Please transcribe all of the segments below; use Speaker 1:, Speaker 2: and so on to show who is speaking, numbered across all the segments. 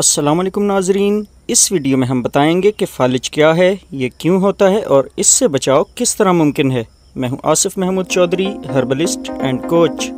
Speaker 1: असलम नाजरीन इस वीडियो में हम बताएंगे कि फालिज क्या है ये क्यों होता है और इससे बचाव किस तरह मुमकिन है मैं हूं Asif Mahmood Chaudhary herbalist and coach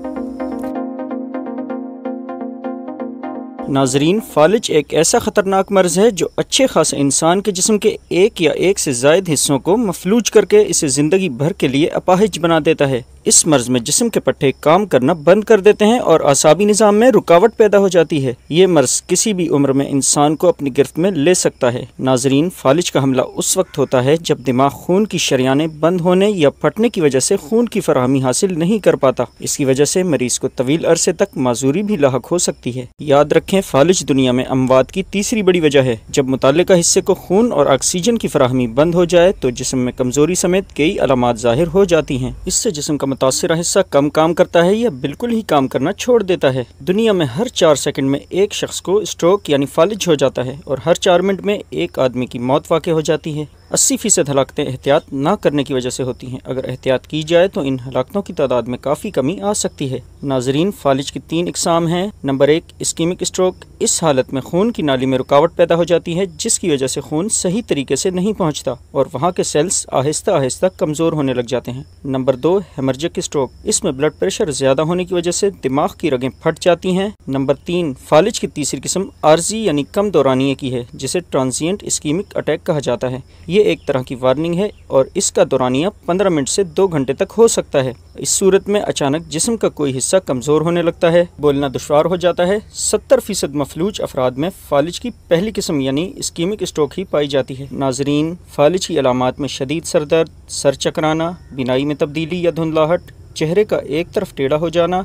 Speaker 1: नाजरीन फालिज एक ऐसा ख़तरनाक मर्ज़ है जो अच्छे खास इंसान के जिसम के एक या एक से जायद हिस्सों को मफलूज करके इसे ज़िंदगी भर के लिए अपाहिज बना देता है इस मर्ज में जिसम के पट्टे काम करना बंद कर देते हैं और आसाबी निज़ाम में रुकावट पैदा हो जाती है ये मर्ज किसी भी उम्र में इंसान को अपनी गिरफ्त में ले सकता है नाजरीन फालिज का हमला उस वक्त होता है जब दिमाग खून की शरियाने बंद होने या फटने की वजह से खून की फरहमी हासिल नहीं कर पाता इसकी वजह से मरीज को तवील अरसे तक माजूरी भी लाक हो सकती है याद रखें देखें फालिज दुनिया में अमवात की तीसरी बड़ी वजह है जब मुतल हिस्से को खून और ऑक्सीजन की फराहमी बंद हो जाए तो जिसम में कमज़ोरी समेत कई अलामत ज़ाहिर हो जाती हैं इससे जिसम का मुतासर हिस्सा कम काम करता है या बिल्कुल ही काम करना छोड़ देता है दुनिया में हर चार सेकेंड में एक शख्स को स्ट्रोक यानी फालिज हो जाता है और हर चार मिनट में एक आदमी की मौत वाक़ हो जाती है अस्सी फ़ीसद हलाकतें एहतियात ना करने की वजह से होती हैं अगर एहतियात की जाए तो इन हलाकतों की तादाद में काफ़ी कमी आ सकती है नाजरीन फालिज की तीन इकसाम हैं नंबर एक स्कीमिक स्ट्रोक इस हालत में खून की नाली में रुकावट पैदा हो जाती है जिसकी वजह से खून सही तरीके से नहीं पहुँचता और वहाँ के सेल्स आहिस्ता आहिस्ता कमज़ोर होने लग जाते हैं नंबर दो हेमरजिक स्ट्रोक इसमें ब्लड प्रेशर ज़्यादा होने की वजह से दिमाग की रगें फट जाती हैं नंबर तीन फालिज की तीसरी किस्म आर्जी यानी कम दौरानिए की है जिसे ट्रांजियंट स्कीमिक अटैक कहा जाता है ये एक तरह की वार्निंग है और इसका दौरानिया 15 मिनट से 2 घंटे तक हो सकता है इस सूरत में अचानक जिसम का कोई हिस्सा कमज़ोर होने लगता है बोलना दुशवार हो जाता है 70 फीसद मफलूज अफराद में फालिज की पहली किस्म यानी स्कीमिक स्ट्रोक ही पाई जाती है नाजरीन फालिज की अलामत में शदीद सरदर्द सर चकराना बिनाई में तब्दीली या धुंधलाहट चेहरे का एक तरफ टेढ़ा हो जाना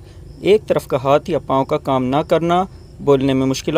Speaker 1: एक तरफ का हाथ या पाँव का काम ना करना बोलने में मुश्किल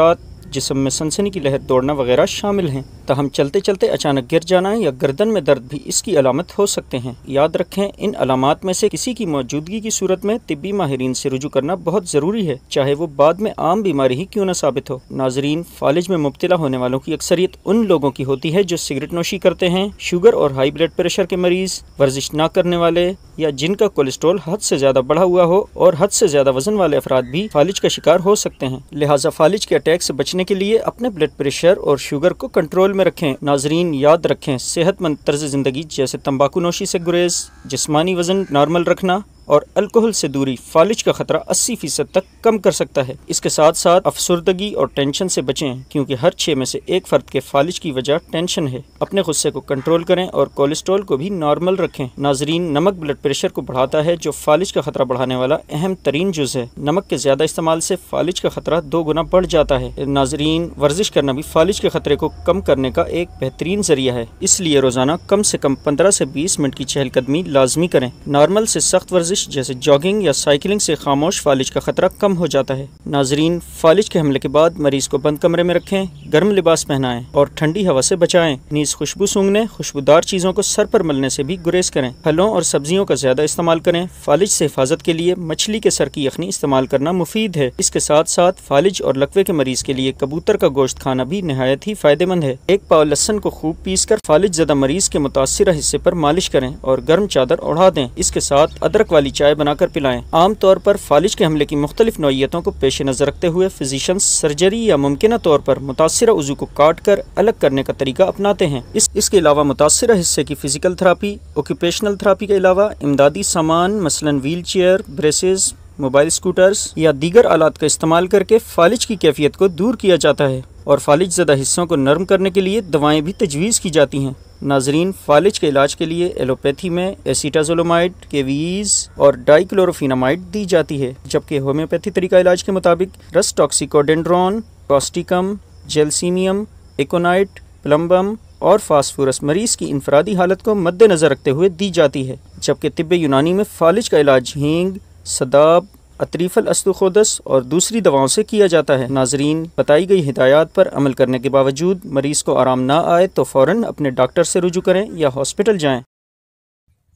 Speaker 1: जिसम में सनसनी की लहर दौड़ना वगैरह शामिल हैं ताहम तो चलते चलते अचानक गिर जाना या गर्दन में दर्द भी इसकी अलामत हो सकते हैं याद रखें इन अलामत में से किसी की मौजूदगी की सूरत में तिबी माहरीन से रुजू करना बहुत ज़रूरी है चाहे वो बाद में आम बीमारी ही क्यों न साबित हो नाजरीन फालिज में मुबतला होने वालों की अक्सरियत उन लोगों की होती है जो सिगरेट नोशी करते हैं शुगर और हाई ब्लड प्रेशर के मरीज़ वर्जिश न करने वाले या जिनका कोलेस्ट्रोल हद से ज़्यादा बढ़ा हुआ हो और हद से ज़्यादा वजन वाले अफराद भी फालिज का शिकार हो सकते हैं लिहाजा फालिज के अटैक से बचने के लिए अपने ब्लड प्रेशर और शुगर को कंट्रोल में रखें नाजरीन याद रखें सेहतमंद तर्ज ज़िंदगी जैसे तम्बाकू नोशी से गुरेज जिसमानी वज़न नॉर्मल रखना और अल्कोहल से दूरी फालिज का खतरा 80 फीसद तक कम कर सकता है इसके साथ साथ अफसरदगी और टेंशन से बचें क्योंकि हर छः में से एक फ़र्द के फालिज की वजह टेंशन है अपने गुस्से को कंट्रोल करें और कोलेस्ट्रॉल को भी नॉर्मल रखें नाजरीन नमक ब्लड प्रेशर को बढ़ाता है जो फालिज का खतरा बढ़ाने वाला अहम तरीन जुज है नमक के ज़्यादा इस्तेमाल से फालिज का खतरा दो गुना बढ़ जाता है नाजरीन वर्जिश करना भी फालिज के खतरे को कम करने का एक बेहतरीन जरिया है इसलिए रोज़ाना कम से कम पंद्रह से बीस मिनट की चहलकदमी लाजमी करें नॉर्मल से सख्त वर्जिश वर्जिश जैसे जॉगिंग या साइकिलिंग से खामोश फालिज का खतरा कम हो जाता है नाजरीन फालिज के हमले के बाद मरीज को बंद कमरे में रखें गर्म लिबास पहनाएं और ठंडी हवा से बचाएं नीज खुशबू सूंघने खुशबूदार चीज़ों को सर पर मलने से भी गुरेज करें फलों और सब्जियों का ज्यादा इस्तेमाल करें फालिज से हिफाजत के लिए मछली के सर की यखनी इस्तेमाल करना मुफीद है इसके साथ साथ फालिज और लकवे के मरीज के लिए कबूतर का गोश्त खाना भी नहायत ही फायदेमंद है एक पाव लहसन को खूब पीस कर फालिज ज्यादा मरीज के मुतासर हिस्से पर मालिश करें और गर्म चादर ओढ़ा दें इसके साथ अदरक वाली वाली चाय बनाकर पिलाएं आमतौर पर फालिज के हमले की मुख्तलिफ नौीयतों को पेश नज़र रखते हुए फिजिशन सर्जरी या मुमकिन तौर पर मुतासर उजू को काट कर अलग करने का तरीका अपनाते हैं इस, इसके अलावा मुतासर हिस्से की फिजिकल थेरापी ऑक्यूपेशनल थेरापी के अलावा इमदादी सामान मसलन wheel chair braces mobile scooters या दीगर आलात का इस्तेमाल करके फालिज की कैफियत को दूर किया जाता है और फालिज ज़दा हिस्सों को नरम करने के लिए दवाएं भी तजवीज़ की जाती हैं नाजरीन फालिज के इलाज के लिए एलोपैथी में एसीटाजोलोमाइड केवीज और डाइक्लोरोफिनामाइड दी जाती है जबकि होम्योपैथी तरीका इलाज के मुताबिक rhus toxicodendron causticum gelsemium aconite plumbum और फास्फोरस मरीज की इंफरादी हालत को मद्देनजर रखते हुए दी जाती है जबकि तिब्बे यूनानी में फालिज का इलाज हींग सदाब अतरीफल अस्तुखोदस और दूसरी दवाओं से किया जाता है नाजरीन बताई गई हिदायत पर अमल करने के बावजूद मरीज़ को आराम ना आए तो फ़ौर अपने डॉक्टर से रुजू करें या हॉस्पिटल जाए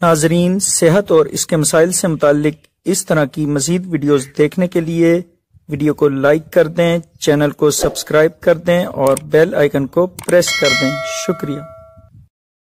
Speaker 1: नाजरीन सेहत और इसके मसाइल से मुतल इस तरह की मज़ीद वीडियोज़ देखने के लिए वीडियो को लाइक कर दें चैनल को सब्सक्राइब कर दें और बेल आइकन को प्रेस कर दें शुक्रिया